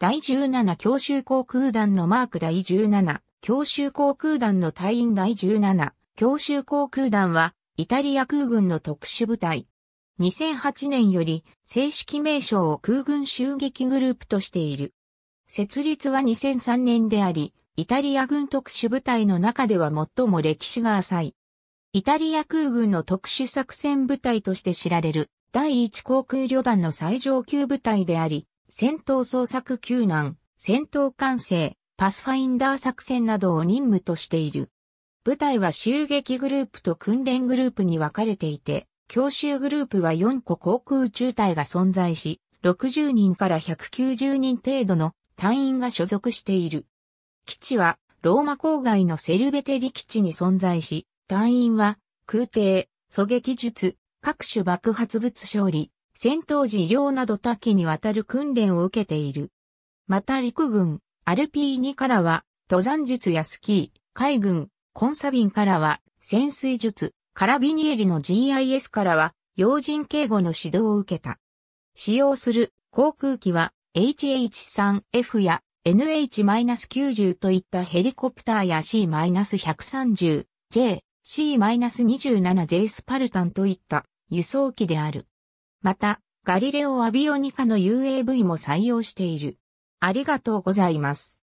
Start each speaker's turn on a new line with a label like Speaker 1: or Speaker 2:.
Speaker 1: 第17強襲航空団のマーク第17、強襲航
Speaker 2: 空団の隊員第17、強襲航空団は、イタリア空軍の特殊部隊。2008年より正式名称を空軍襲撃グループとしている。設立は2003年であり、イタリア軍特殊部隊の中では最も歴史が浅い。イタリア空軍の特殊作戦部隊として知られる第1航空旅団の最上級部隊であり、戦闘捜索救難、戦闘管制、パスファインダー作戦などを任務としている。部隊は襲撃グループと訓練グループに分かれていて、教習グループは4個航空宇宙隊が存在し、60人から190人程度の隊員が所属している。基地はローマ郊外のセルベテリ基地に存在し、隊員は空挺、狙撃術、各種爆発物処理、戦闘時医療など多岐にわたる訓練を受けている。また陸軍、アルピーニからは、登山術やスキー、海軍、コンサビンからは、潜水術、カラビニエリの GIS からは、要人警護の指導を受けた。使用する航空機は HH3F や NH-90 といったヘリコプターや C-130J、C-27J スパルタンといった輸送機である。また、ガリレオ・アビオニカの UAV も採用して
Speaker 1: いる。ありがとうございます。